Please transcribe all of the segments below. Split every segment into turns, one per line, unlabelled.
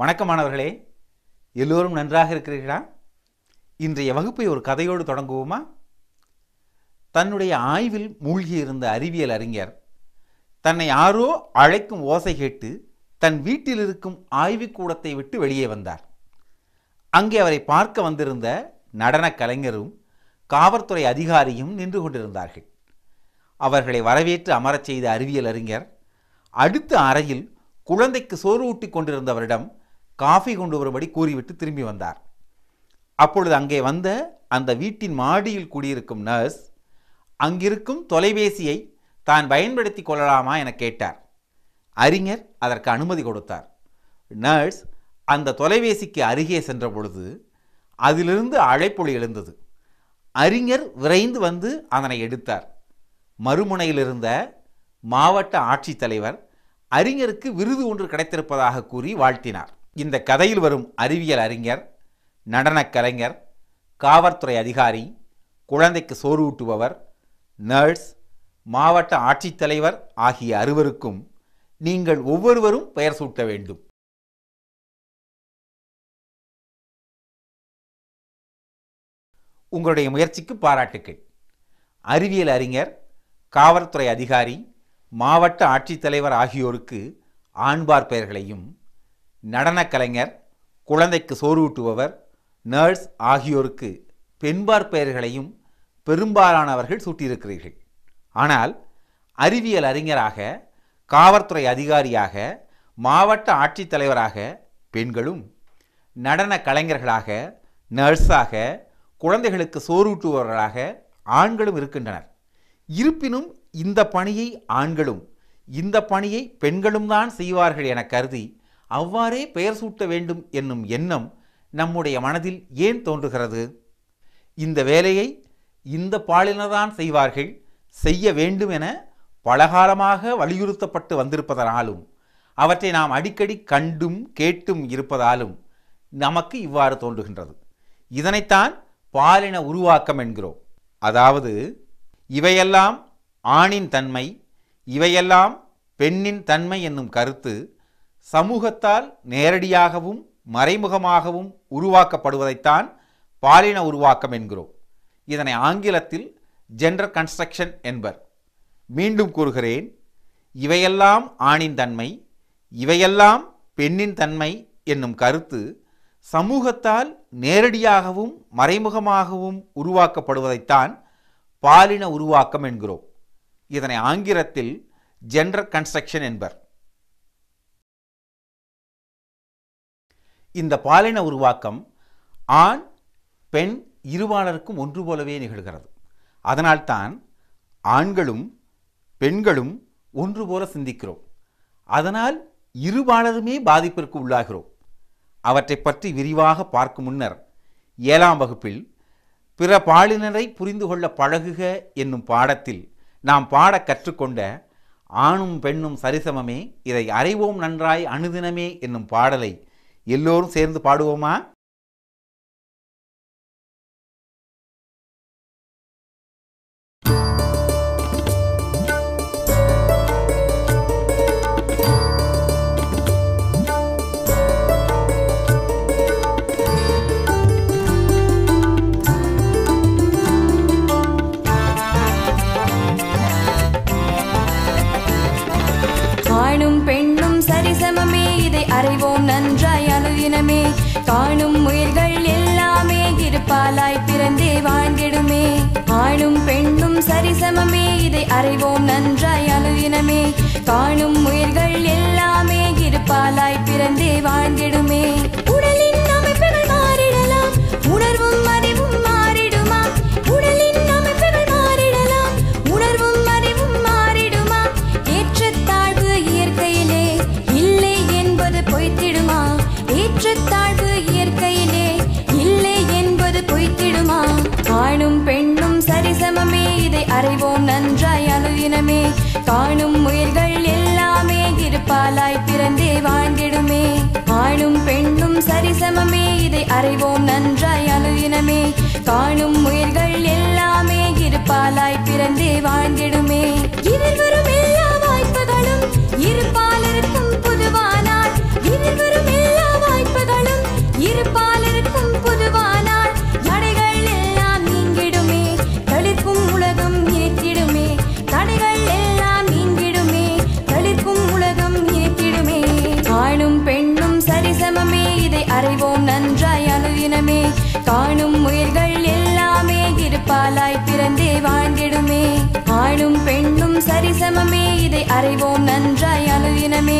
வணக்கமானவர்களே எல்லோரும் நன்றாக இருக்கிறீர்களா இன்றைய வகுப்பை ஒரு கதையோடு தொடங்குவோமா தன்னுடைய ஆய்வில் மூழ்கியிருந்த அறிவியல் அறிஞர் தன்னை யாரோ அழைக்கும் ஓசை கேட்டு தன் வீட்டில் இருக்கும் ஆய்வுக்கூடத்தை விட்டு வெளியே வந்தார் அங்கே அவரை பார்க்க வந்திருந்த நடனக் கலைஞரும் காவல்துறை அதிகாரியும் நின்று கொண்டிருந்தார்கள் அவர்களை வரவேற்று அமரச் செய்த அறிவியல் அறிஞர் அடுத்த அறையில் குழந்தைக்கு சோறு ஊட்டி கொண்டிருந்தவரிடம் காஃபி கொண்டு வரும்படி கூறிவிட்டு திரும்பி வந்தார் அப்பொழுது அங்கே வந்த அந்த வீட்டின் மாடியில் கூடியிருக்கும் நர்ஸ் அங்கிருக்கும் தொலைபேசியை தான் பயன்படுத்தி கொள்ளலாமா என கேட்டார் அறிஞர் அதற்கு அனுமதி கொடுத்தார் நர்ஸ் அந்த தொலைபேசிக்கு அருகே சென்ற பொழுது அதிலிருந்து அழைப்பொழி எழுந்தது அறிஞர் விரைந்து வந்து அதனை எடுத்தார் மறுமுனையிலிருந்த மாவட்ட ஆட்சித்தலைவர் அறிஞருக்கு விருது ஒன்று கிடைத்திருப்பதாக கூறி வாழ்த்தினார் இந்த கதையில் வரும் அறிவியல் அறிஞர் நடனக் கலைஞர் காவல்துறை அதிகாரி குழந்தைக்கு சோர்வூட்டுபவர் நர்ஸ் மாவட்ட ஆட்சித்தலைவர் ஆகிய அறுவருக்கும் நீங்கள் ஒவ்வொருவரும் பெயர் சூட்ட வேண்டும் உங்களுடைய முயற்சிக்கு பாராட்டுக்கள் அறிவியல் அறிஞர் காவல்துறை அதிகாரி மாவட்ட ஆட்சித்தலைவர் ஆகியோருக்கு ஆண்பார் பெயர்களையும் நடனக் கலைஞர் குழந்தைக்கு சோறுவிட்டுபவர் நர்ஸ் ஆகியோருக்கு பெண்பார் பெயர்களையும் பெரும்பாலானவர்கள் சூட்டியிருக்கிறீர்கள் ஆனால் அறிவியல் அறிஞராக காவல்துறை அதிகாரியாக மாவட்ட ஆட்சித்தலைவராக பெண்களும் நடன கலைஞர்களாக நர்ஸாக குழந்தைகளுக்கு சோர்வூட்டுபவர்களாக ஆண்களும் இருக்கின்றனர் இருப்பினும் இந்த பணியை ஆண்களும் இந்த பணியை பெண்களும் தான் செய்வார்கள் என கருதி அவ்வாறே பெயர் சூட்ட வேண்டும் என்னும் எண்ணம் நம்முடைய மனதில் ஏன் தோன்றுகிறது இந்த வேலையை இந்த பாலினர்தான் செய்வார்கள் செய்ய வேண்டும் என பலகாலமாக வலியுறுத்தப்பட்டு வந்திருப்பதனாலும் அவற்றை நாம் அடிக்கடி கண்டும் கேட்டும் இருப்பதாலும் நமக்கு இவ்வாறு தோன்றுகின்றது இதனைத்தான் பாலின உருவாக்கம் என்கிறோம் அதாவது இவையெல்லாம் ஆணின் தன்மை இவையெல்லாம் பெண்ணின் தன்மை என்னும் கருத்து சமூகத்தால் நேரடியாகவும் மறைமுகமாகவும் உருவாக்கப்படுவதைத்தான் பாலின உருவாக்கம் என்கிறோம் இதனை ஆங்கிலத்தில் ஜெண்டர் கன்ஸ்ட்ரக்ஷன் என்பர் மீண்டும் கூறுகிறேன் இவையெல்லாம் ஆணின் தன்மை இவையெல்லாம் பெண்ணின் தன்மை என்னும் கருத்து சமூகத்தால் நேரடியாகவும் மறைமுகமாகவும் உருவாக்கப்படுவதைத்தான் பாலின உருவாக்கம் என்கிறோம் இதனை ஆங்கிலத்தில் ஜெண்டர் கன்ஸ்ட்ரக்ஷன் என்பர் இந்த பாலின உருவாக்கம் ஆண் பெண் இருவாளருக்கும் ஒன்று போலவே நிகழ்கிறது அதனால்தான் ஆண்களும் பெண்களும் ஒன்று போல சிந்திக்கிறோம் அதனால் இருபாலருமே பாதிப்பிற்கு உள்ளாகிறோம் அவற்றை பற்றி விரிவாக பார்க்கும் முன்னர் ஏழாம் வகுப்பில் பிற பாலினரை புரிந்து கொள்ள பழகுக என்னும் பாடத்தில் நாம் பாட கற்றுக்கொண்ட ஆணும் பெண்ணும் சரிசமமே இதை அறிவோம் நன்றாய் அணுதினமே என்னும் பாடலை எல்லோரும் சேர்ந்து பாடுவோமா
ஆணும் பெண்ணும் சரிசமமே இதை அறிவோம் காரணமே காணும் உயிர்கள் எல்லாமே இருப்பாலாய் பிறந்தே வாழ்ந்திடுமே ஆணும் பெண்ணும் சரிசமமே இதை அறிவோம் நன்றாய் அணுகினமே காணும் உயிர்கள் எல்லாமே இருப்பாலாய் பிறந்தே வாழ்ந்திடுமே காணும் உயிர்கள் எல்லாமே இருப்பாலாய் பிறந்தே வாழ்ந்திடுமே ஆணும் பெண்ணும் சரிசமமே இதை அறிவோம் நன்றாய் அனுதினமே காணும் உயிர்கள் எல்லாமே இருப்பாலாய் பிறந்தே வாழ்ந்திடுமே இருவரும் எல்லா வாய்ப்புகளும் இருப்பால் புதுவானால் இருவரும் எல்லா வாய்ப்புகளும் இருப்பால் காணும் உயிர்கள் எல்லாமே இருப்பாலாய் பிறந்தே வாழ்ந்திடுமே ஆணும் பெண்ணும் சரிசமமே இதை அறிவோம் நன்றாய் அனுதினமே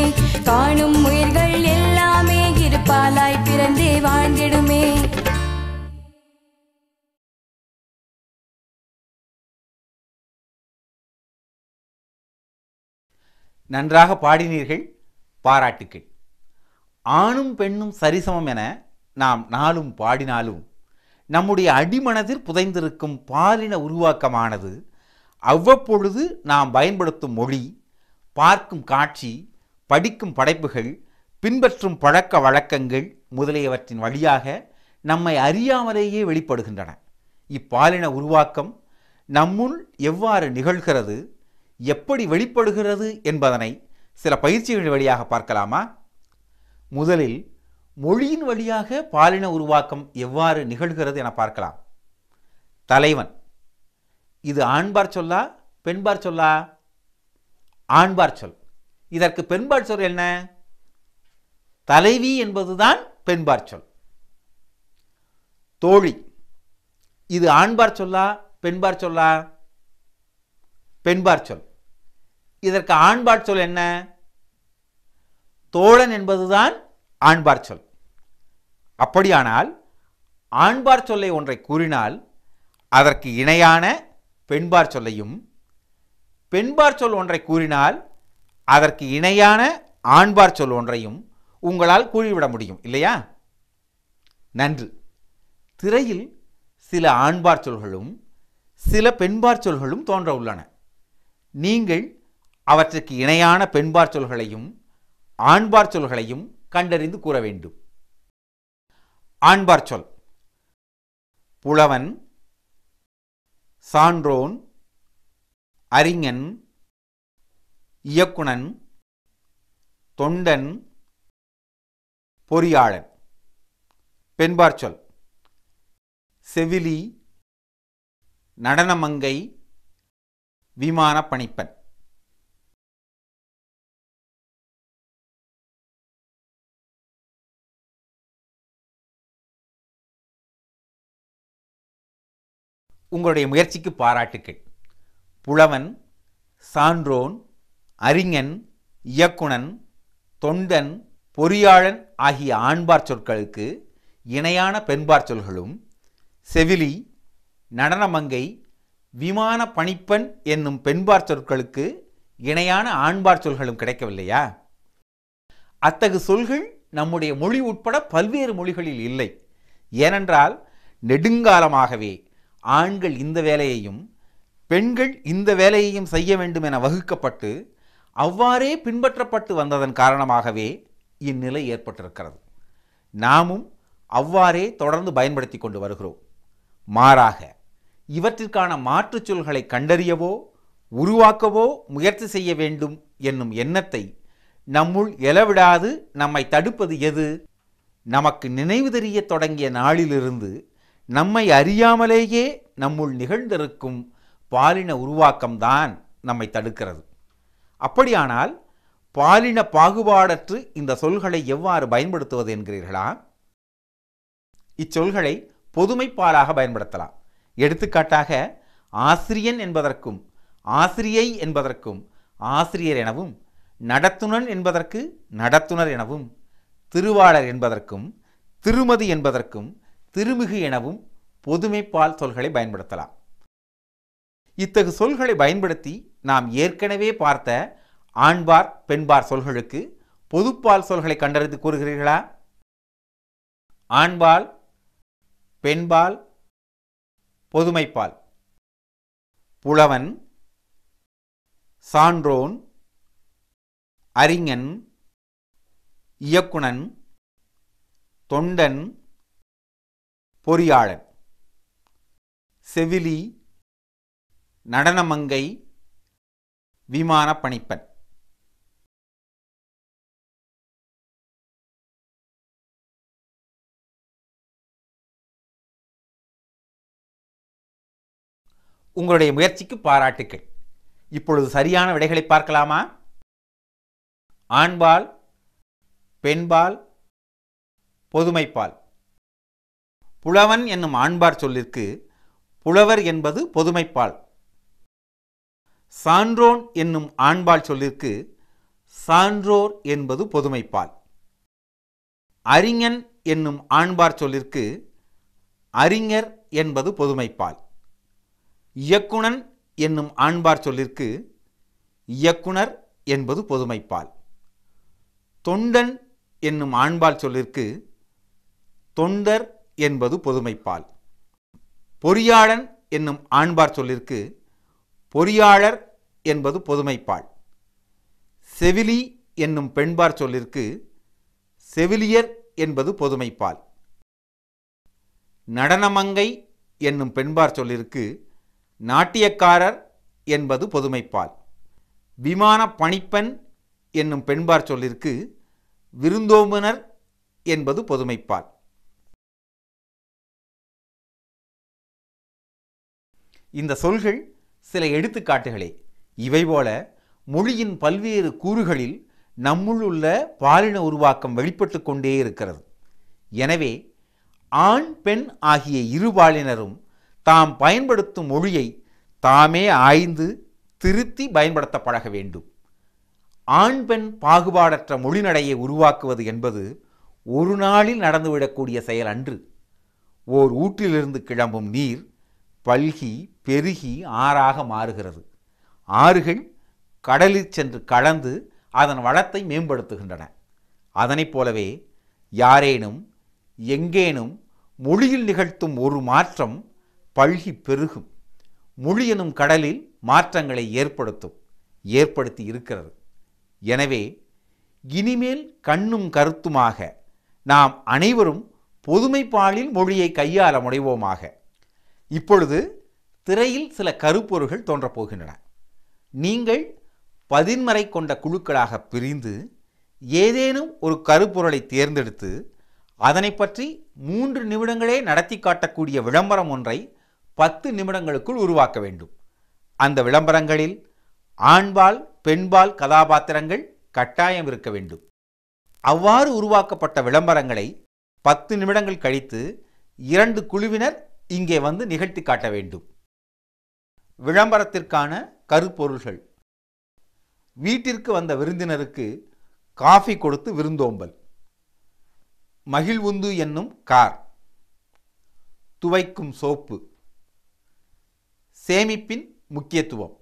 காணும் உயிர்கள் எல்லாமே இருப்பாலாய் பிறந்தே
வாழ்ந்திடுமே
நன்றாக பாடினீர்கள் பாராட்டுக்கள் ஆணும் பெண்ணும் சரிசமம் என நாம் நாளும் பாடினாலும் நம்முடைய அடிமனதில் புதைந்திருக்கும் பாலின உருவாக்கமானது அவ்வப்பொழுது நாம் பயன்படுத்தும் மொழி பார்க்கும் காட்சி படிக்கும் படைப்புகள் பின்பற்றும் பழக்க வழக்கங்கள் முதலியவற்றின் வழியாக நம்மை அறியாமலேயே வெளிப்படுகின்றன இப்பாலின உருவாக்கம் நம்முள் எவ்வாறு நிகழ்கிறது எப்படி வெளிப்படுகிறது என்பதனை சில பயிற்சிகள் வழியாக பார்க்கலாமா முதலில் மொழியின் வழியாக பாலின உருவாக்கம் எவ்வாறு நிகழ்கிறது என பார்க்கலாம் தலைவன் இது ஆண்பார் சொல்லா பெண்பார் சொல்லா ஆண்பார் சொல் இதற்கு பெண்பார் சொல் என்ன தலைவி என்பதுதான் பெண்பார் சொல் தோழி இது ஆண்பார் சொல்லா பெண்பார் சொல்லா பெண்பார் சொல் இதற்கு ஆண்பார் சொல் என்ன தோழன் என்பதுதான் ஆண்பார் சொல் அப்படியானால் ஆண்பார் சொல்லை ஒன்றை கூறினால் அதற்கு இணையான பெண்பார் சொல்லையும் பெண்பார் சொல் ஒன்றை கூறினால் அதற்கு இணையான ஆண்பார் சொல் ஒன்றையும் உங்களால் கூறிவிட முடியும் இல்லையா நன்று திரையில் சில ஆண்பார் சொல்களும் சில பெண்பார் சொல்களும் தோன்ற உள்ளன நீங்கள் அவற்றுக்கு இணையான பெண்பார் சொல்களையும் ஆண்பார் சொல்களையும் கண்டறிந்து கூற வேண்டும் ஆண்பார் சொல் புலவன் சான்றோன் அறிஞன் இயக்குனன் தொண்டன் பொறியாளன் பெண்பார் சொல் செவிலி நடனமங்கை விமான பணிப்பன்
உங்களுடைய முயற்சிக்கு
பாராட்டுக்கள் புலவன் சான்றோன் அறிஞன் இயக்குனன் தொண்டன் பொறியாளன் ஆகிய ஆண்பார் சொற்களுக்கு இணையான பெண்பார் சொற்களும் செவிலி நடனமங்கை விமான பணிப்பெண் என்னும் பெண்பார் சொற்களுக்கு இணையான ஆண்பார் சொல்களும் கிடைக்கவில்லையா அத்தகு சொல்கள் நம்முடைய மொழி உட்பட பல்வேறு மொழிகளில் இல்லை ஏனென்றால் நெடுங்காலமாகவே ஆண்கள் இந்த வேலையையும் பெண்கள் இந்த வேலையையும் செய்ய வேண்டும் என வகுக்கப்பட்டு அவ்வாறே பின்பற்றப்பட்டு வந்ததன் காரணமாகவே இந்நிலை ஏற்பட்டிருக்கிறது நாமும் அவ்வாறே தொடர்ந்து பயன்படுத்தி கொண்டு வருகிறோம் மாறாக இவற்றிற்கான மாற்றுச் சொல்களை கண்டறியவோ உருவாக்கவோ முயற்சி செய்ய வேண்டும் என்னும் எண்ணத்தை நம்முள் எழவிடாது நம்மை தடுப்பது எது நமக்கு நினைவு தெரிய தொடங்கிய நாளிலிருந்து நம்மை அறியாமலேயே நம்முள் நிகழ்ந்திருக்கும் பாலின உருவாக்கம்தான் நம்மை தடுக்கிறது அப்படியானால் பாலின பாகுபாடற்று இந்த சொல்களை எவ்வாறு பயன்படுத்துவது என்கிறீர்களா இச்சொல்களை பொதுமைப்பாலாக பயன்படுத்தலாம் எடுத்துக்காட்டாக ஆசிரியன் என்பதற்கும் ஆசிரியை என்பதற்கும் ஆசிரியர் எனவும் நடத்துனன் என்பதற்கு நடத்துனர் எனவும் திருவாளர் என்பதற்கும் திருமதி என்பதற்கும் திருமிகு எனவும் பொதுமைப்பால் சொல்களை பயன்படுத்தலாம் இத்தகு சொல்களை பயன்படுத்தி நாம் ஏற்கனவே பார்த்த ஆண்பார் பெண்பார் சொல்களுக்கு பொதுப்பால் சொல்களை கண்டறிந்து கூறுகிறீர்களா ஆண்பால் பெண்பால் பொதுமைப்பால் புலவன் சான்றோன் அறிஞன் இயக்குனன் தொண்டன் பொறியாளன் செவிலி நடனமங்கை விமான பணிப்பன் உங்களுடைய முயற்சிக்கு பாராட்டுக்கள் இப்பொழுது சரியான விடைகளை பார்க்கலாமா ஆண்பால் பெண்பால் பொதுமைப்பால் புலவன் என்னும் ஆண்பார் சொல்லிற்கு புலவர் என்பது பொதுமைப்பால் சான்றோன் என்னும் ஆண்பால் சொல்லிற்கு சான்றோர் என்பது பொதுமைப்பால் அறிஞன் என்னும் ஆண்பார் சொல்லிற்கு அறிஞர் என்பது பொதுமைப்பால் இயக்குணன் என்னும் ஆண்பார் சொல்லிற்கு இயக்குனர் என்பது பொதுமைப்பால் தொண்டன் என்னும் ஆண்பால் சொல்லிற்கு தொண்டர் என்பது பொதுமைப்பால் பொறியாளன் என்னும் ஆண்பார் சொல்லிற்கு பொறியாளர் என்பது பொதுமைப்பால் செவிலி என்னும் பெண்பார் சொல்லிற்கு செவிலியர் என்பது பொதுமைப்பால் நடனமங்கை என்னும் பெண்பார் சொல்லிற்கு நாட்டியக்காரர் என்பது பொதுமைப்பால் விமான பணிப்பெண் என்னும் பெண்பார் சொல்லிற்கு விருந்தோம்பனர் என்பது பொதுமைப்பால் இந்த சொல்கள் சில எடுத்துக்காட்டுகளே இவை போல மொழியின் பல்வேறு கூறுகளில் நம்முள் உள்ள பாலின உருவாக்கம் வெளிப்பட்டு கொண்டே இருக்கிறது எனவே ஆண் பெண் ஆகிய இரு பாலினரும் தாம் பயன்படுத்தும் மொழியை தாமே ஆய்ந்து திருத்தி பயன்படுத்த பழக வேண்டும் ஆண் பெண் பாகுபாடற்ற மொழிநடையை உருவாக்குவது என்பது ஒரு நாளில் நடந்துவிடக்கூடிய செயல் அன்று ஓர் ஊற்றிலிருந்து கிளம்பும் நீர் பல்கி பெருகி ஆறாக மாறுகிறது ஆறுகள் கடலில் சென்று கலந்து அதன் வளத்தை மேம்படுத்துகின்றன அதனைப் போலவே யாரேனும் எங்கேனும் மொழியில் நிகழ்த்தும் ஒரு மாற்றம் பல்கி பெருகும் மொழி எனும் கடலில் மாற்றங்களை ஏற்படுத்தும் ஏற்படுத்தி இருக்கிறது எனவே இனிமேல் கண்ணும் கருத்துமாக நாம் அனைவரும் பொதுமைப்பாலில் மொழியை கையாள முனைவோமாக இப்பொழுது திரையில் சில கருப்பொருள்கள் தோன்றப்போகின்றன நீங்கள் பதின்மறை கொண்ட குழுக்களாக பிரிந்து ஏதேனும் ஒரு கருப்பொருளை தேர்ந்தெடுத்து அதனை பற்றி மூன்று நிமிடங்களே நடத்தி காட்டக்கூடிய விளம்பரம் ஒன்றை பத்து நிமிடங்களுக்குள் உருவாக்க வேண்டும் அந்த விளம்பரங்களில் ஆண்பால் பெண்பால் கதாபாத்திரங்கள் கட்டாயம் இருக்க வேண்டும் அவ்வாறு உருவாக்கப்பட்ட விளம்பரங்களை பத்து நிமிடங்கள் கழித்து இரண்டு குழுவினர் இங்கே வந்து நிகழ்த்தி காட்ட வேண்டும் விளம்பரத்திற்கான கருப்பொருள்கள் வீட்டிற்கு வந்த விருந்தினருக்கு காஃபி கொடுத்து விருந்தோம்பல் மகிழ்வுந்து என்னும் கார் துவைக்கும் சோப்பு சேமிப்பின் முக்கியத்துவம்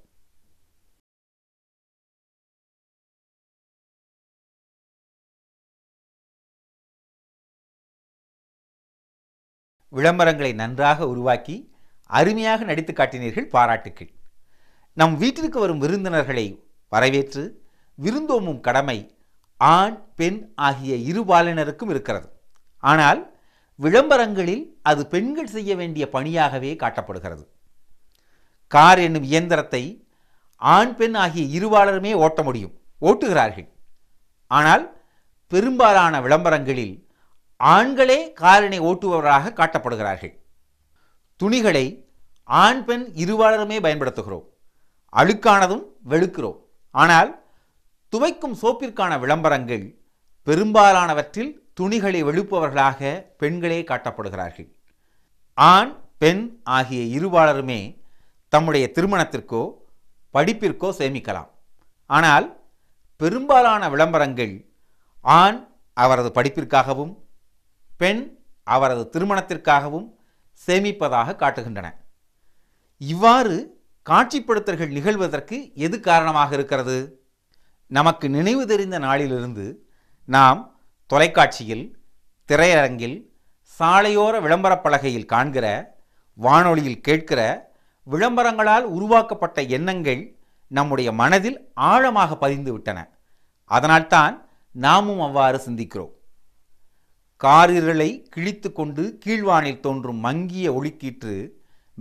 விளம்பரங்களை நன்றாக உருவாக்கி அருமையாக நடித்து காட்டினீர்கள் பாராட்டுக்கள் நம் வீட்டிற்கு வரும் விருந்தினர்களை வரவேற்று விருந்தோமும் கடமை ஆண் பெண் ஆகிய இரு பாலினருக்கும் இருக்கிறது ஆனால் விளம்பரங்களில் அது பெண்கள் செய்ய வேண்டிய பணியாகவே காட்டப்படுகிறது கார் என்னும் இயந்திரத்தை ஆண் பெண் ஆகிய இருவாளருமே ஓட்ட முடியும் ஓட்டுகிறார்கள் ஆனால் பெரும்பாலான விளம்பரங்களில் ஆண்களே காரினை ஓட்டுபவராக காட்டப்படுகிறார்கள் துணிகளை ஆண் பெண் இருவாளருமே பயன்படுத்துகிறோம் அழுக்கானதும் வெளுக்கிறோம் ஆனால் துவைக்கும் சோப்பிற்கான விளம்பரங்கள் பெரும்பாலானவற்றில் துணிகளை வெளுப்பவர்களாக பெண்களே காட்டப்படுகிறார்கள் ஆண் பெண் ஆகிய இருவாளருமே தம்முடைய திருமணத்திற்கோ படிப்பிற்கோ சேமிக்கலாம் ஆனால் பெரும்பாலான விளம்பரங்கள் ஆண் அவரது படிப்பிற்காகவும் பெண் அவரது திருமணத்திற்காகவும் சேமிப்பதாக காட்டுகின்றன இவ்வாறு காட்சிப்படுத்தல்கள் நிகழ்வதற்கு எது காரணமாக இருக்கிறது நமக்கு நினைவு தெரிந்த நாளிலிருந்து நாம் தொலைக்காட்சியில் திரையரங்கில் சாலையோர விளம்பரப் பலகையில் காண்கிற வானொலியில் கேட்கிற விளம்பரங்களால் உருவாக்கப்பட்ட எண்ணங்கள் நம்முடைய மனதில் ஆழமாக பதிந்துவிட்டன அதனால்தான் நாமும் அவ்வாறு சிந்திக்கிறோம் காரிரலை கிழித்து கொண்டு கீழ்வானில் தோன்றும் மங்கிய ஒளிக்கீற்று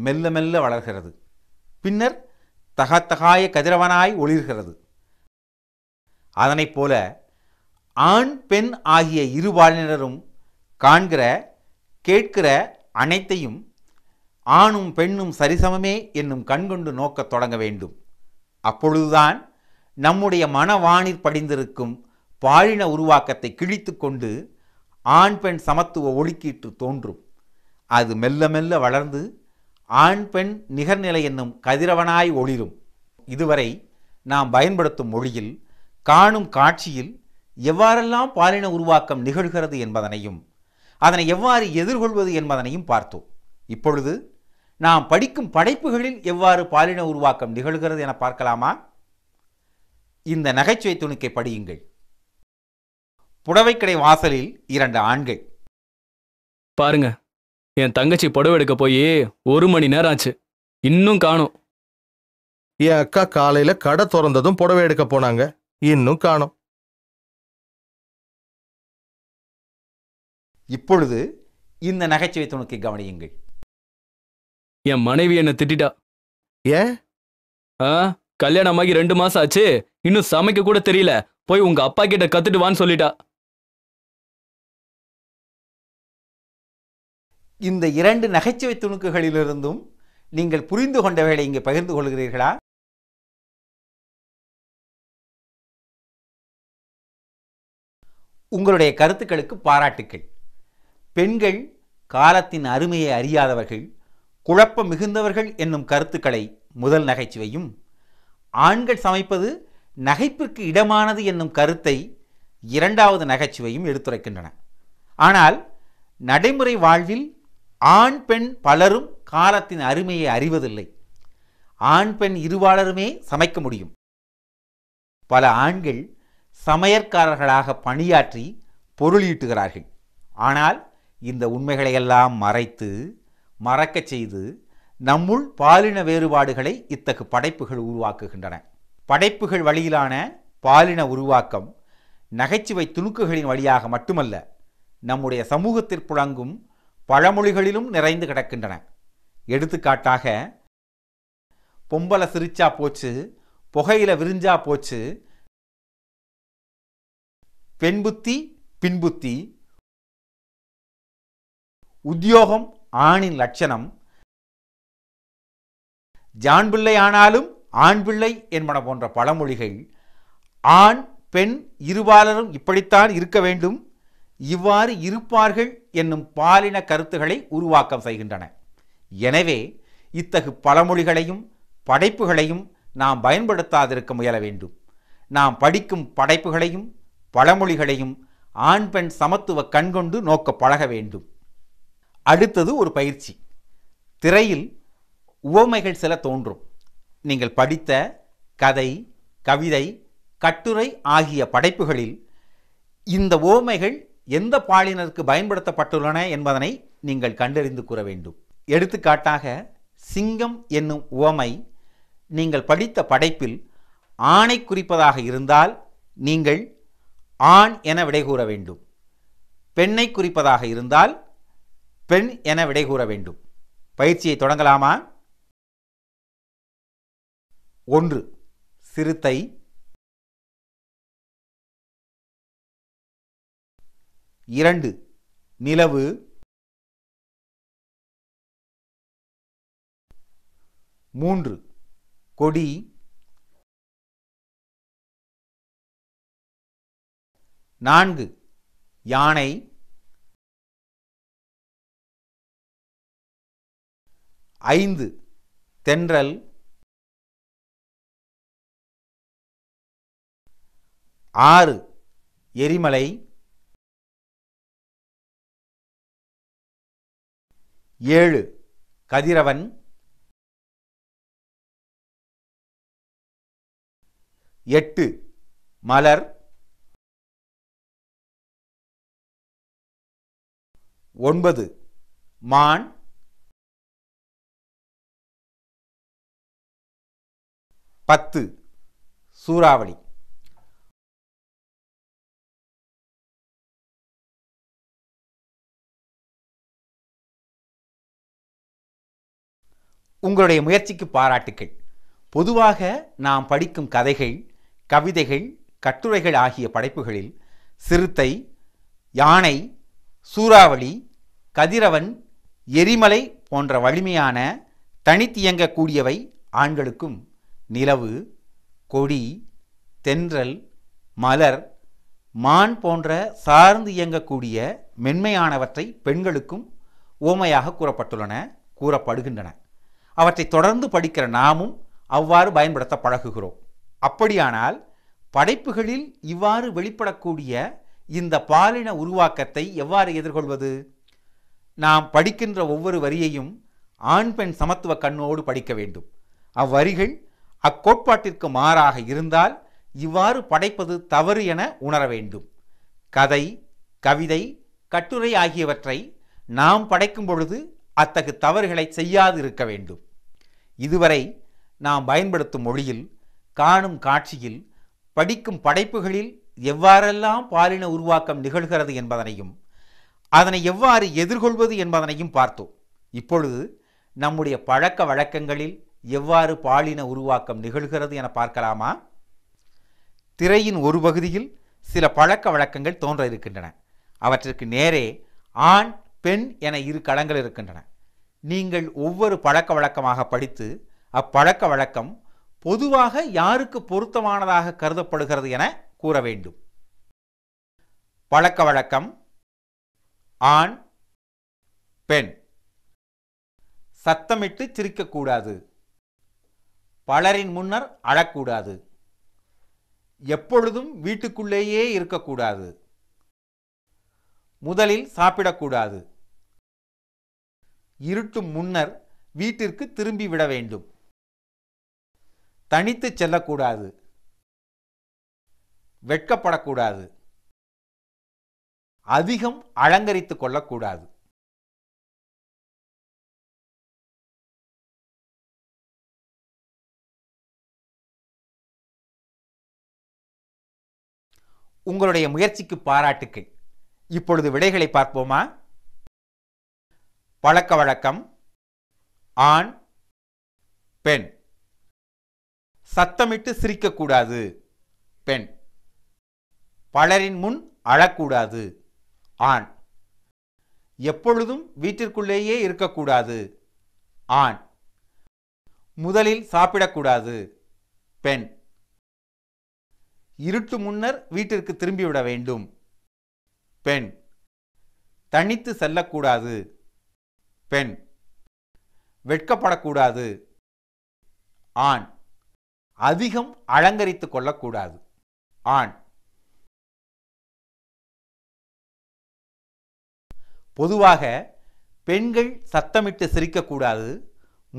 மெல்ல மெல்ல வளர்கிறது பின்னர் தகத்தகாய கதிரவனாய் ஒளிர்கிறது அதனைப் போல ஆண் பெண் ஆகிய இரு பாலினரும் காண்கிற கேட்கிற அனைத்தையும் ஆணும் பெண்ணும் சரிசமமே என்னும் கண்கொண்டு நோக்கத் தொடங்க வேண்டும் அப்பொழுதுதான் நம்முடைய மனவானிற் படிந்திருக்கும் பாலின உருவாக்கத்தை கிழித்து கொண்டு ஆண் பெண் சமத்துவ ஒழுக்கீட்டு தோன்றும் அது மெல்ல மெல்ல வளர்ந்து ஆண் பெண் நிகர்நிலை என்னும் கதிரவனாய் ஒளிரும் இதுவரை நாம் பயன்படுத்தும் மொழியில் காணும் காட்சியில் எவ்வாறெல்லாம் பாலின உருவாக்கம் நிகழ்கிறது என்பதனையும் அதனை எவ்வாறு எதிர்கொள்வது என்பதனையும் பார்த்தோம் இப்பொழுது நாம் படிக்கும் படைப்புகளில் எவ்வாறு பாலின உருவாக்கம் நிகழ்கிறது என பார்க்கலாமா இந்த நகைச்சுவை துணுக்கை படியுங்கள் புடவைக்கடை வாசலில் இரண்டு ஆண்கள் பாருங்க என் தங்கச்சி புடவை எடுக்க போய் ஒரு மணி நேரம் ஆச்சு இன்னும் காணும் என் அக்கா காலையில கடை திறந்ததும் புடவை எடுக்க போனாங்க இன்னும் காணும் இப்பொழுது இந்த நகைச்சுவை துணுக்கை கவனியுங்கள் என் மனைவி என்ன திட்டிட்டா ஏ ஆ கல்யாணமாகி ரெண்டு மாசம் ஆச்சு இன்னும் சமைக்க கூட தெரியல
போய் உங்க அப்பா கிட்ட கத்துட்டு வான்னு சொல்லிட்டா இந்த இரண்டு நகைச்சுவை துணுக்குகளிலிருந்தும் நீங்கள் புரிந்து கொண்டவைகளை இங்கே பகிர்ந்து கொள்கிறீர்களா
உங்களுடைய கருத்துக்களுக்கு பாராட்டுக்கள் பெண்கள் காலத்தின் அருமையை அறியாதவர்கள் குழப்பம் மிகுந்தவர்கள் என்னும் கருத்துக்களை முதல் நகைச்சுவையும் ஆண்கள் சமைப்பது நகைப்பிற்கு இடமானது என்னும் கருத்தை இரண்டாவது நகைச்சுவையும் எடுத்துரைக்கின்றன ஆனால் நடைமுறை வாழ்வில் ஆண் பெண் பலரும் காலத்தின் அருமையை அறிவதில்லை ஆண் பெண் இருவாளருமே சமைக்க முடியும் பல ஆண்கள் சமையற்காரர்களாக பணியாற்றி பொருளீட்டுகிறார்கள் ஆனால் இந்த உண்மைகளையெல்லாம் மறைத்து மறக்கச் செய்து நம்முள் பாலின வேறுபாடுகளை இத்தகு படைப்புகள் உருவாக்குகின்றன படைப்புகள் வழியிலான பாலின உருவாக்கம் நகைச்சுவை துணுக்குகளின் வழியாக மட்டுமல்ல நம்முடைய சமூகத்திற்குழங்கும் பழமொழிகளிலும் நிறைந்து கிடக்கின்றன எடுத்துக்காட்டாக பொம்பளை சிரிச்சா போச்சு புகையில விரிஞ்சா போச்சு பெண்புத்தி பின்புத்தி உத்தியோகம் ஆணின் லட்சணம் ஜான் பிள்ளை ஆனாலும் ஆண் பிள்ளை என்பன போன்ற பழமொழிகள் ஆண் பெண் இருபாலரும் இப்படித்தான் இருக்க வேண்டும் இவ்வாறு இருப்பார்கள் என்னும் பாலின கருத்துகளை உருவாக்கம் செய்கின்றன எனவே இத்தகு பழமொழிகளையும் படைப்புகளையும் நாம் பயன்படுத்தாதிருக்க முயல வேண்டும் நாம் படிக்கும் படைப்புகளையும் பழமொழிகளையும் ஆண் பெண் சமத்துவ கண்கொண்டு நோக்க பழக வேண்டும் அடுத்தது ஒரு பயிற்சி திரையில் உவமைகள் சில தோன்றும் நீங்கள் படித்த கதை கவிதை கட்டுரை ஆகிய படைப்புகளில் இந்த ஓமைகள் எந்த பாலினருக்கு பயன்படுத்தப்பட்டுள்ளன என்பதனை நீங்கள் கண்டறிந்து கூற வேண்டும் எடுத்துக்காட்டாக சிங்கம் என்னும் உவமை நீங்கள் படித்த படைப்பில் ஆணை குறிப்பதாக இருந்தால் நீங்கள் ஆண் என விடை கூற வேண்டும் பெண்ணை குறிப்பதாக இருந்தால் பெண் என விடை கூற வேண்டும் பயிற்சியை தொடங்கலாமா ஒன்று சிறுத்தை
இரண்டு நிலவு மூன்று கொடி நான்கு யானை ஐந்து தென்றல் ஆறு எரிமலை ஏழு கதிரவன் எட்டு மலர் ஒன்பது மான் பத்து சூறாவளி
உங்களுடைய முயற்சிக்கு பாராட்டுக்கள் பொதுவாக நாம் படிக்கும் கதைகள் கவிதைகள் கட்டுரைகள் ஆகிய படைப்புகளில் சிறுத்தை யானை சூறாவளி கதிரவன் எரிமலை போன்ற வலிமையான தனித்தியங்கக்கூடியவை ஆண்களுக்கும் நிலவு கொடி தென்றல் மலர் மான் போன்ற சார்ந்து இயங்கக்கூடிய மென்மையானவற்றை பெண்களுக்கும் ஓமையாக கூறப்பட்டுள்ளன கூறப்படுகின்றன அவற்றை தொடர்ந்து படிக்கிற நாமும் அவ்வாறு பயன்படுத்த பழகுகிறோம் அப்படியானால் படைப்புகளில் இவ்வாறு வெளிப்படக்கூடிய இந்த பாலின உருவாக்கத்தை எவ்வாறு எதிர்கொள்வது நாம் படிக்கின்ற ஒவ்வொரு வரியையும் ஆண் பெண் சமத்துவ கண்ணோடு படிக்க வேண்டும் அவ்வரிகள் அக்கோட்பாட்டிற்கு மாறாக இருந்தால் இவ்வாறு படைப்பது தவறு என உணர வேண்டும் கதை கவிதை கட்டுரை ஆகியவற்றை நாம் படைக்கும் பொழுது அத்தகு தவறுகளை செய்யாது இருக்க வேண்டும் இதுவரை நாம் பயன்படுத்தும் மொழியில் காணும் காட்சியில் படிக்கும் படைப்புகளில் எவ்வாறெல்லாம் பாலின உருவாக்கம் நிகழ்கிறது என்பதனையும் அதனை எவ்வாறு எதிர்கொள்வது என்பதனையும் பார்த்தோம் இப்பொழுது நம்முடைய பழக்க வழக்கங்களில் எவ்வாறு பாலின உருவாக்கம் நிகழ்கிறது என பார்க்கலாமா திரையின் ஒரு பகுதியில் சில பழக்க வழக்கங்கள் தோன்ற இருக்கின்றன அவற்றிற்கு நேரே ஆண் பெண் என இரு களங்கள் இருக்கின்றன நீங்கள் ஒவ்வொரு பழக்க வழக்கமாக படித்து அப்பழக்க வழக்கம் பொதுவாக யாருக்கு பொருத்தமானதாக கருதப்படுகிறது என கூற வேண்டும் பழக்க வழக்கம் ஆண் பெண் சத்தமிட்டு சிரிக்கக்கூடாது பலரின் முன்னர் அழக்கூடாது எப்பொழுதும் வீட்டுக்குள்ளேயே இருக்கக்கூடாது முதலில் சாப்பிடக்கூடாது இருட்டும் முன்னர் வீட்டிற்கு திரும்பி விட வேண்டும் தனித்து செல்லக்கூடாது வெட்கப்படக்கூடாது அதிகம் அலங்கரித்து கொள்ளக்கூடாது உங்களுடைய முயற்சிக்கு பாராட்டுக்கள் இப்பொழுது விடைகளை பார்ப்போமா பழக்க வழக்கம் ஆண் பெண் சத்தமிட்டு சிரிக்கக்கூடாது பெண் பலரின் முன் அழக்கூடாது ஆண் எப்பொழுதும் வீட்டிற்குள்ளேயே இருக்கக்கூடாது ஆண் முதலில் சாப்பிடக்கூடாது பெண் இருட்டு முன்னர் வீட்டிற்கு திரும்பிவிட வேண்டும் பெண் தனித்து செல்லக்கூடாது பெண் வெட்கப்படக்கூடாது ஆண் அதிகம் அலங்கரித்துக் கொள்ளக்கூடாது ஆண் பொதுவாக பெண்கள் சத்தமிட்டு சிரிக்கக்கூடாது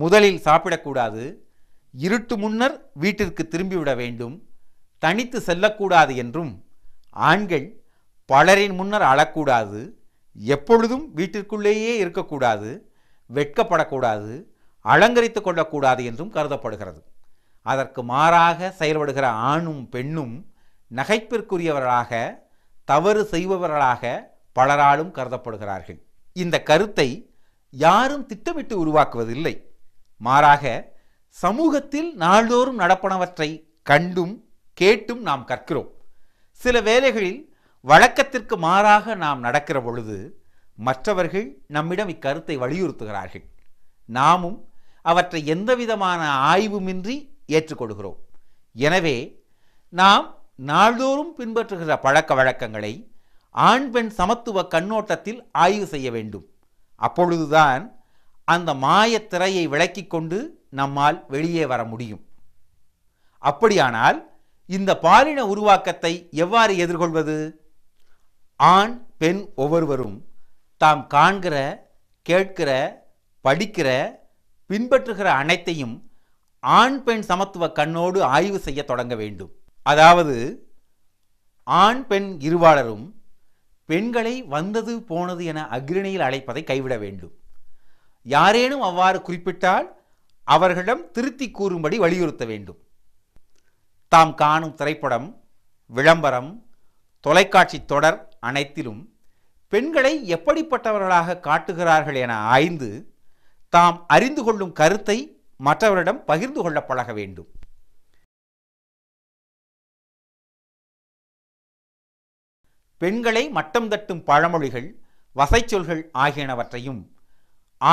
முதலில் சாப்பிடக்கூடாது இருட்டு முன்னர் வீட்டிற்கு திரும்பிவிட வேண்டும் தனித்து செல்லக்கூடாது என்றும் ஆண்கள் பலரின் முன்னர் அழக்கூடாது எப்பொழுதும் வீட்டிற்குள்ளேயே இருக்கக்கூடாது வெட்கப்படக்கூடாது அலங்கரித்து கொள்ளக்கூடாது என்றும் கருதப்படுகிறது அதற்கு மாறாக செயல்படுகிற ஆணும் பெண்ணும் நகைப்பிற்குரியவர்களாக தவறு செய்பவர்களாக பலராலும் கருதப்படுகிறார்கள் இந்த கருத்தை யாரும் திட்டமிட்டு உருவாக்குவதில்லை மாறாக சமூகத்தில் நாள்தோறும் நடப்பனவற்றை கண்டும் கேட்டும் நாம் கற்கிறோம் சில வேலைகளில் வழக்கத்திற்கு மாறாக நாம் நடக்கிற பொழுது மற்றவர்கள் நம்மிடம் இக்கருத்தை வலியுறுத்துகிறார்கள் நாமும் அவற்றை எந்தவிதமான ஆய்வுமின்றி ஏற்றுக்கொள்கிறோம் எனவே நாம் நாள்தோறும் பின்பற்றுகிற பழக்க வழக்கங்களை ஆண் பெண் சமத்துவ கண்ணோட்டத்தில் ஆய்வு செய்ய வேண்டும் அப்பொழுதுதான் அந்த மாயத்திரையை விளக்கிக் கொண்டு நம்மால் வெளியே வர முடியும் அப்படியானால் இந்த பாலின உருவாக்கத்தை எவ்வாறு எதிர்கொள்வது ஆண் பெண் ஒவ்வொருவரும் தாம் காண்கிற கேட்கிற படிக்கிற பின்பற்றுகிற அனைத்தையும் ஆண் பெண் சமத்துவ கண்ணோடு ஆய்வு செய்ய தொடங்க வேண்டும் அதாவது ஆண் பெண் இருவாளரும் பெண்களை வந்தது போனது என அக்ரிணியில் அழைப்பதை கைவிட வேண்டும் யாரேனும் அவ்வாறு குறிப்பிட்டால் அவர்களிடம் திருத்தி கூறும்படி வலியுறுத்த வேண்டும் தாம் காணும் திரைப்படம் விளம்பரம் தொலைக்காட்சி தொடர் அனைத்திலும் பெண்களை எப்படிப்பட்டவர்களாக காட்டுகிறார்கள் என ஆய்ந்து தாம் அறிந்து கொள்ளும் கருத்தை மற்றவரிடம் பகிர்ந்து கொள்ள பழக வேண்டும் பெண்களை மட்டம் தட்டும் பழமொழிகள் வசைச்சொல்கள் ஆகியனவற்றையும்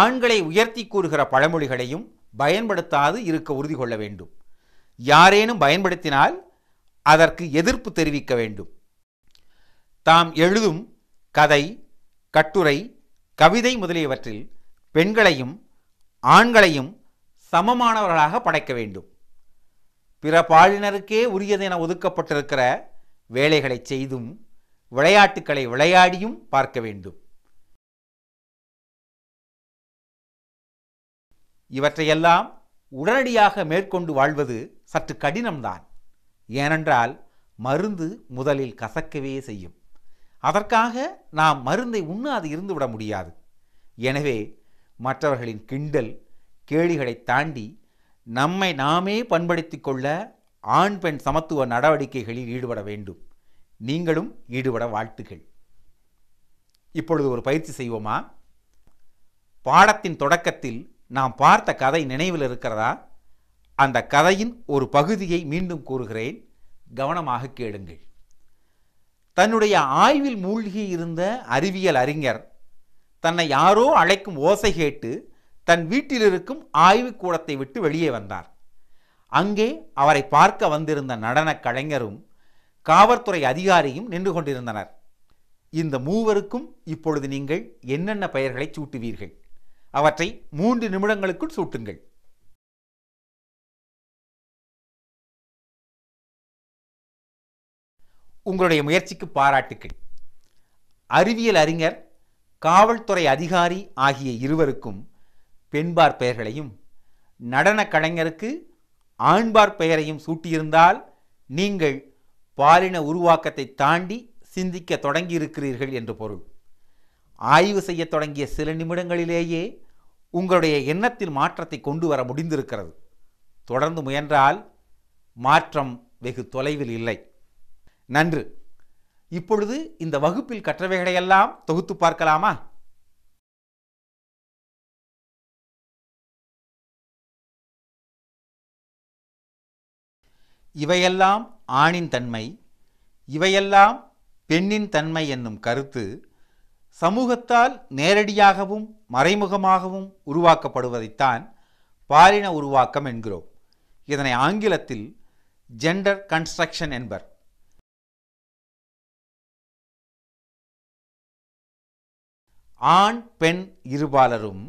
ஆண்களை உயர்த்தி கூறுகிற பழமொழிகளையும் பயன்படுத்தாது இருக்க உறுதி கொள்ள வேண்டும் யாரேனும் பயன்படுத்தினால் அதற்கு எதிர்ப்பு தெரிவிக்க வேண்டும் தாம் எழுதும் கதை கட்டுரை கவிதை முதலியவற்றில் பெண்களையும் ஆண்களையும் சமமானவர்களாக படைக்க வேண்டும் பிற பாலினருக்கே உரியதென ஒதுக்கப்பட்டிருக்கிற வேலைகளை செய்தும் விளையாட்டுக்களை விளையாடியும் பார்க்க வேண்டும் இவற்றையெல்லாம் உடனடியாக மேற்கொண்டு வாழ்வது சற்று கடினம்தான் ஏனென்றால் மருந்து முதலில் கசக்கவே செய்யும் அதற்காக நாம் மருந்தை உண்ணாது இருந்துவிட முடியாது எனவே மற்றவர்களின் கிண்டல் கேளிகளை தாண்டி நம்மை நாமே பண்படுத்தி கொள்ள ஆண் பெண் சமத்துவ நடவடிக்கைகளில் ஈடுபட வேண்டும் நீங்களும் ஈடுபட வாழ்த்துகள் இப்பொழுது ஒரு பயிற்சி செய்வோமா பாடத்தின் தொடக்கத்தில் நாம் பார்த்த கதை நினைவில் இருக்கிறதா அந்த கதையின் ஒரு பகுதியை மீண்டும் கூறுகிறேன் கவனமாக கேளுங்கள் தன்னுடைய ஆய்வில் மூழ்கி இருந்த அறிவியல் அறிஞர் தன்னை யாரோ அழைக்கும் ஓசை கேட்டு தன் வீட்டில் இருக்கும் ஆய்வுக்கூடத்தை விட்டு வெளியே வந்தார் அங்கே அவரை பார்க்க வந்திருந்த நடனக் கலைஞரும் காவல்துறை அதிகாரியும் நின்று கொண்டிருந்தனர் இந்த மூவருக்கும் இப்பொழுது நீங்கள் என்னென்ன பெயர்களை சூட்டுவீர்கள் அவற்றை மூன்று நிமிடங்களுக்குள் சூட்டுங்கள் உங்களுடைய முயற்சிக்கு பாராட்டுக்கள் அறிவியல் அறிஞர் காவல்துறை அதிகாரி ஆகிய இருவருக்கும் பெண்பார் பெயர்களையும் நடன கலைஞருக்கு ஆண்பார் பெயரையும் சூட்டியிருந்தால் நீங்கள் பாலின உருவாக்கத்தை தாண்டி சிந்திக்க தொடங்கியிருக்கிறீர்கள் என்று பொருள் ஆய்வு செய்ய தொடங்கிய சில நிமிடங்களிலேயே உங்களுடைய எண்ணத்தில் மாற்றத்தை கொண்டு வர முடிந்திருக்கிறது தொடர்ந்து முயன்றால் மாற்றம் வெகு தொலைவில் இல்லை நன்று இப்பொழுது இந்த வகுப்பில் கற்றவைகளையெல்லாம் தொகுத்து பார்க்கலாமா இவையெல்லாம் ஆணின் தன்மை இவையெல்லாம் பெண்ணின் தன்மை என்னும் கருத்து சமூகத்தால் நேரடியாகவும் மறைமுகமாகவும் உருவாக்கப்படுவதைத்தான் பாலின உருவாக்கம் என்கிறோம் இதனை ஆங்கிலத்தில் ஜெண்டர் கன்ஸ்ட்ரக்ஷன் என்பர் ஆண் பெண் இருபாலரும்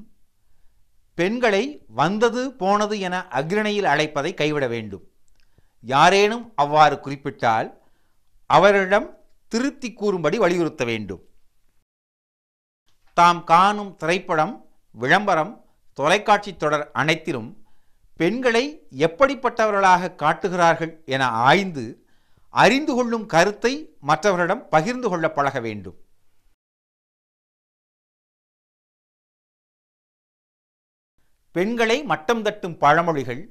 பெண்களை வந்தது போனது என அக்ரணையில் அழைப்பதை கைவிட வேண்டும் யாரேனும் அவ்வாறு குறிப்பிட்டால் அவரிடம் திருத்தி கூறும்படி வலியுறுத்த வேண்டும் தாம் காணும் திரைப்படம் விளம்பரம் தொலைக்காட்சி தொடர் அனைத்திலும் பெண்களை எப்படிப்பட்டவர்களாக காட்டுகிறார்கள் என ஆய்ந்து அறிந்து கொள்ளும் கருத்தை மற்றவரிடம் பகிர்ந்து கொள்ள பழக வேண்டும் பெண்களை மட்டம் தட்டும் பழமொழிகள்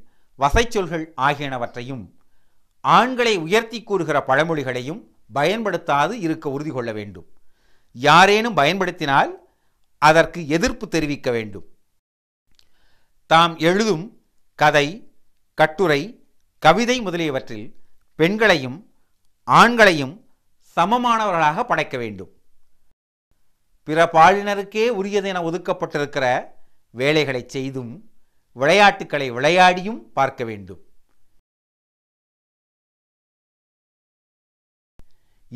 வசைச்சொல்கள் ஆகியனவற்றையும் ஆண்களை உயர்த்தி கூறுகிற பழமொழிகளையும் பயன்படுத்தாது இருக்க உறுதி கொள்ள வேண்டும் யாரேனும் பயன்படுத்தினால் அதற்கு எதிர்ப்பு தெரிவிக்க வேண்டும் தாம் எழுதும் கதை கட்டுரை கவிதை முதலியவற்றில் பெண்களையும் ஆண்களையும் சமமானவர்களாக படைக்க வேண்டும் பிற பாலினருக்கே உரியதென ஒதுக்கப்பட்டிருக்கிற வேலைகளை செய்தும் விளையாட்டுக்களை விளையாடியும் பார்க்க வேண்டும்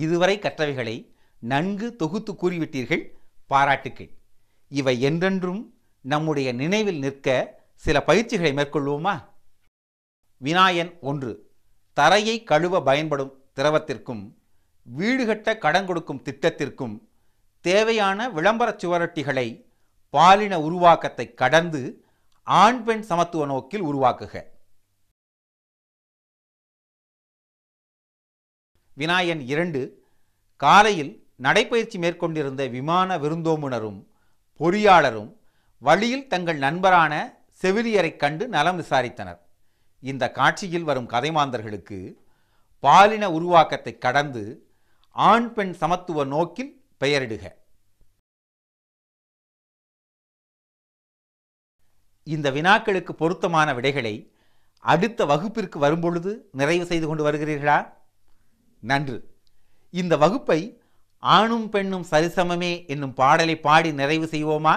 இதுவரை கற்றவைகளை நன்கு தொகுத்து கூறிவிட்டீர்கள் பாராட்டுக்கள் இவை என்றென்றும் நம்முடைய நினைவில் நிற்க சில பயிற்சிகளை மேற்கொள்வோமா வினாயன் ஒன்று தரையை கழுவ பயன்படும் திரவத்திற்கும் வீடுகட்ட கடன் கொடுக்கும் திட்டத்திற்கும் தேவையான விளம்பர சுவரொட்டிகளை பாலின உருவாக்கத்தை கடந்து ஆண் பெண் சமத்துவ நோக்கில் உருவாக்குக வினாயன் இரண்டு காலையில் நடைப்பயிற்சி மேற்கொண்டிருந்த விமான விருந்தோம்புனரும் பொறியாளரும் வழியில் தங்கள் நண்பரான செவிலியரை கண்டு நலம் விசாரித்தனர் இந்த காட்சியில் வரும் கதைமாந்தர்களுக்கு பாலின உருவாக்கத்தை கடந்து ஆண் பெண் சமத்துவ நோக்கில் பெயரிடுக இந்த வினாக்களுக்கு பொருத்தமான விடைகளை அடுத்த வகுப்பிற்கு வரும்பொழுது நிறைவு செய்து கொண்டு வருகிறீர்களா நன்று இந்த வகுப்பை ஆணும் பெண்ணும் சரிசமமே என்னும் பாடலை பாடி நிறைவு செய்வோமா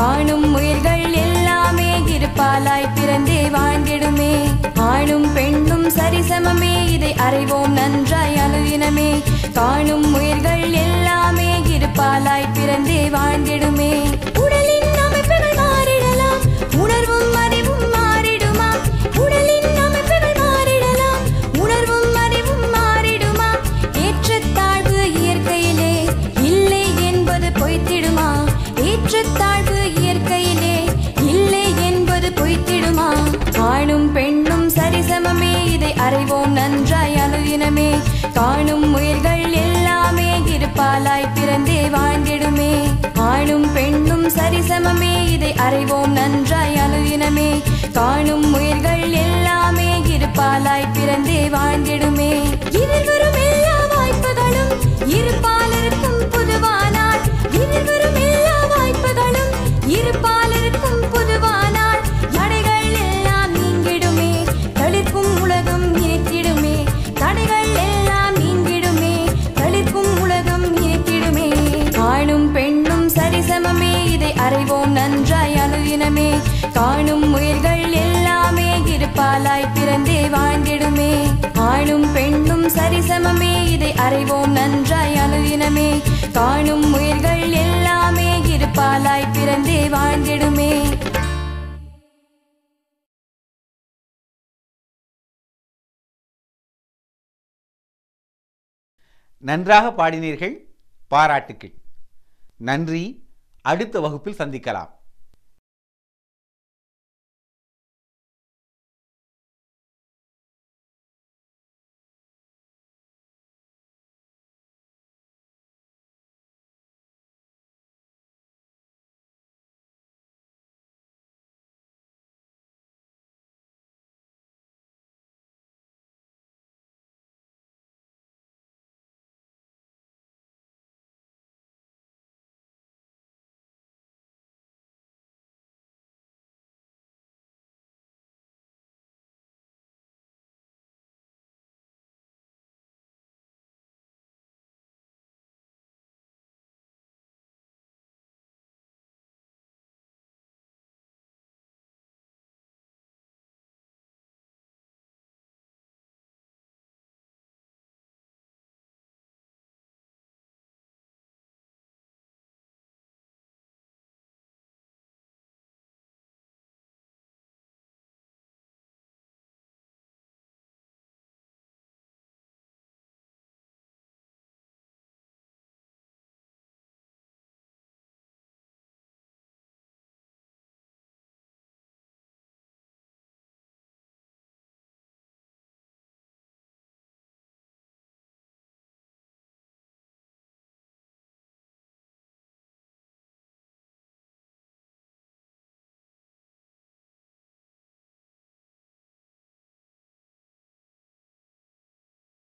காணும் உயிர்கள் எல்லாமே இருப்பாலாய் பிறந்தே வாழ்ந்திடுமே ஆணும் பெண்ணும் சரிசமமே இதை அறிவோம் நன்றாய் அனுதினமே காணும் உயிர்கள் எல்லாமே இருப்பாலாய் பிறந்தே வாழ்ந்திடுமே காணும் உயிர்கள் எல்லாமே இருப்பாலாய் பிறந்தே வாழ்ந்திடுமே ஆணும் பெண்ணும் சரிசமமே இதை அறிவோம் நன்றாய் அனுதினமே காணும் உயிர்கள் எல்லாமே இருப்பாலாய் பிறந்தே வாழ்ந்திடுமே இருவரும் எல்லா வாய்ப்புகளும் புதுவானால் இருவரும் அறைவோம் நன்றாய் அணுதினமே காணும் உயிர்கள் எல்லாமே இருப்பாலாய் பிறந்தே வாழ்ந்திடுமே ஆணும் பெண்ணும் சரிசமமே இதை அறைவோம் நன்றாய் அணுதினமே காணும் உயிர்கள் எல்லாமே இருப்பாலாய் பிறந்தே
வாழ்ந்திடுமே
நன்றாக பாடினீர்கள் பாராட்டுக்கள் நன்றி அடுத்த வகுப்பில் சந்திக்கலாம்